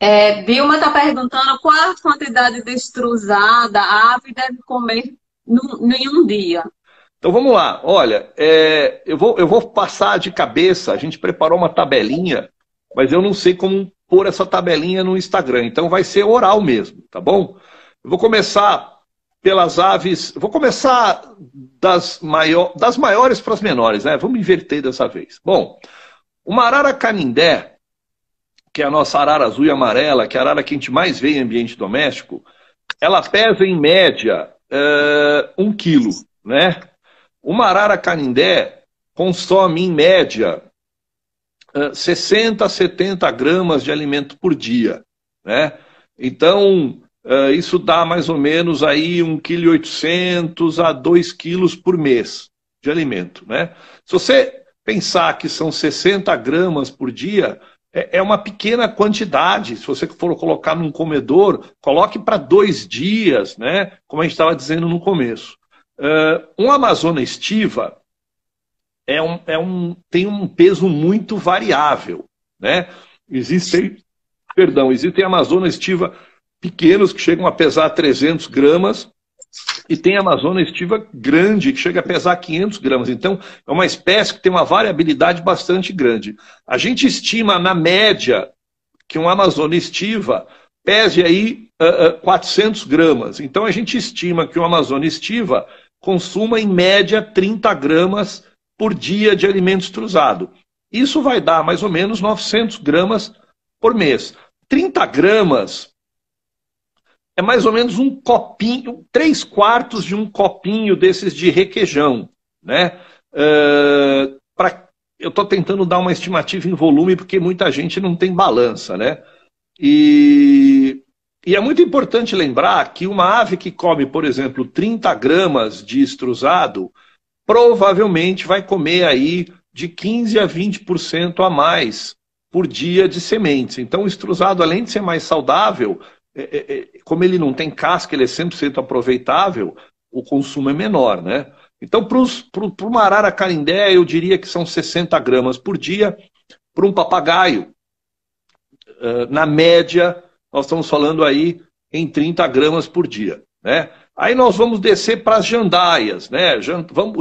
É, Vilma está perguntando qual a quantidade de a ave deve comer no em um dia. Então vamos lá. Olha, é, eu, vou, eu vou passar de cabeça. A gente preparou uma tabelinha, mas eu não sei como pôr essa tabelinha no Instagram. Então vai ser oral mesmo, tá bom? Eu vou começar pelas aves. Vou começar das, maior, das maiores para as menores, né? Vamos inverter dessa vez. Bom, uma arara canindé que é a nossa arara azul e amarela, que é a arara que a gente mais vê em ambiente doméstico, ela pesa em média é, um quilo, né? Uma arara canindé consome em média é, 60 70 gramas de alimento por dia, né? Então é, isso dá mais ou menos aí 1,8 a 2 quilos por mês de alimento, né? Se você pensar que são 60 gramas por dia, é, é uma pequena quantidade. Se você for colocar num comedor, coloque para dois dias, né? Como a gente estava dizendo no começo. Uh, uma Amazona estiva é um, é um, tem um peso muito variável, né? Existem, perdão, existem Amazona estiva pequenos que chegam a pesar 300 gramas e tem a Amazônia estiva grande, que chega a pesar 500 gramas. Então, é uma espécie que tem uma variabilidade bastante grande. A gente estima, na média, que uma amazônia estiva pese aí uh, uh, 400 gramas. Então, a gente estima que uma amazônia estiva consuma, em média, 30 gramas por dia de alimento estrusado. Isso vai dar mais ou menos 900 gramas por mês. 30 gramas é mais ou menos um copinho, três quartos de um copinho desses de requeijão, né? Uh, pra, eu estou tentando dar uma estimativa em volume porque muita gente não tem balança, né? E, e, é muito importante lembrar que uma ave que come, por exemplo, 30 gramas de estrusado provavelmente vai comer aí de 15 a 20% a mais por dia de sementes. Então, o estrusado, além de ser mais saudável, é, é, é, como ele não tem casca, ele é 100% aproveitável, o consumo é menor, né? Então, para uma arara carindé, eu diria que são 60 gramas por dia. Para um papagaio, na média, nós estamos falando aí em 30 gramas por dia. Né? Aí nós vamos descer para as jandaias. Né?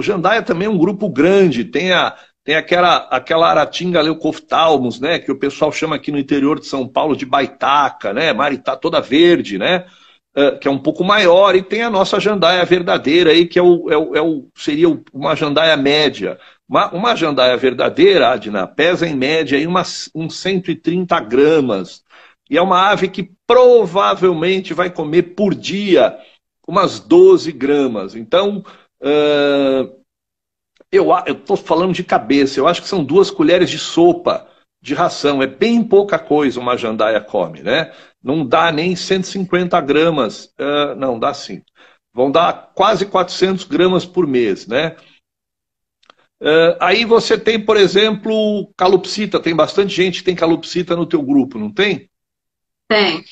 Jandaia também é um grupo grande, tem a tem aquela, aquela Aratinga leucoftalmos, né? Que o pessoal chama aqui no interior de São Paulo de baitaca, né? Maritá toda verde, né? Uh, que é um pouco maior, e tem a nossa jandaia verdadeira aí, que é o, é o, é o seria uma jandaia média. Uma, uma jandaia verdadeira, Adna, pesa em média aí umas, uns 130 gramas. E é uma ave que provavelmente vai comer por dia umas 12 gramas. Então, uh, eu estou falando de cabeça, eu acho que são duas colheres de sopa de ração. É bem pouca coisa uma jandaia come, né? Não dá nem 150 gramas, uh, não, dá sim. Vão dar quase 400 gramas por mês, né? Uh, aí você tem, por exemplo, calopsita. Tem bastante gente que tem calopsita no teu grupo, não tem? Tem.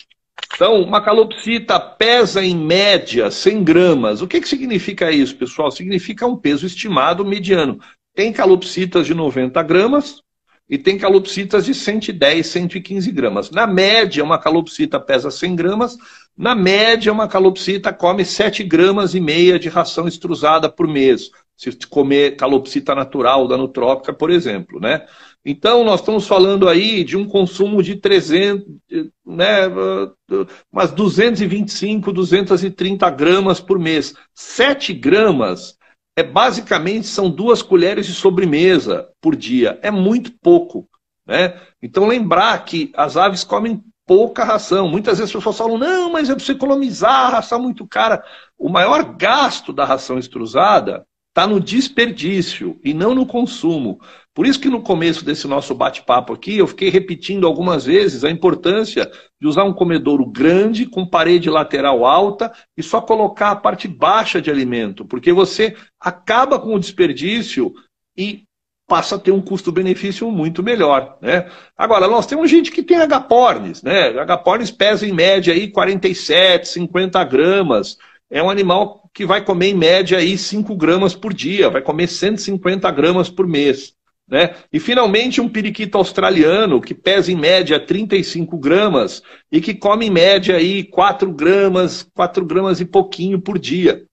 Então, uma calopsita pesa em média 100 gramas. O que, que significa isso, pessoal? Significa um peso estimado mediano. Tem calopsitas de 90 gramas e tem calopsitas de 110, 115 gramas. Na média, uma calopsita pesa 100 gramas. Na média, uma calopsita come 7 gramas e meia de ração extrusada por mês. Se comer calopsita natural da nutrópica, por exemplo, né? Então, nós estamos falando aí de um consumo de 300, né, umas 225, 230 gramas por mês. 7 gramas é basicamente são duas colheres de sobremesa por dia. É muito pouco. Né? Então lembrar que as aves comem pouca ração. Muitas vezes as pessoas falam, não, mas eu preciso economizar, a ração é muito cara. O maior gasto da ração estrusada está no desperdício e não no consumo. Por isso que no começo desse nosso bate-papo aqui, eu fiquei repetindo algumas vezes a importância de usar um comedouro grande, com parede lateral alta, e só colocar a parte baixa de alimento, porque você acaba com o desperdício e passa a ter um custo-benefício muito melhor. Né? Agora, nós temos gente que tem agapornis, né? Agapornis pesa em média aí 47, 50 gramas é um animal que vai comer em média aí 5 gramas por dia, vai comer 150 gramas por mês. Né? E finalmente um periquito australiano que pesa em média 35 gramas e que come em média aí 4 gramas, 4 gramas e pouquinho por dia.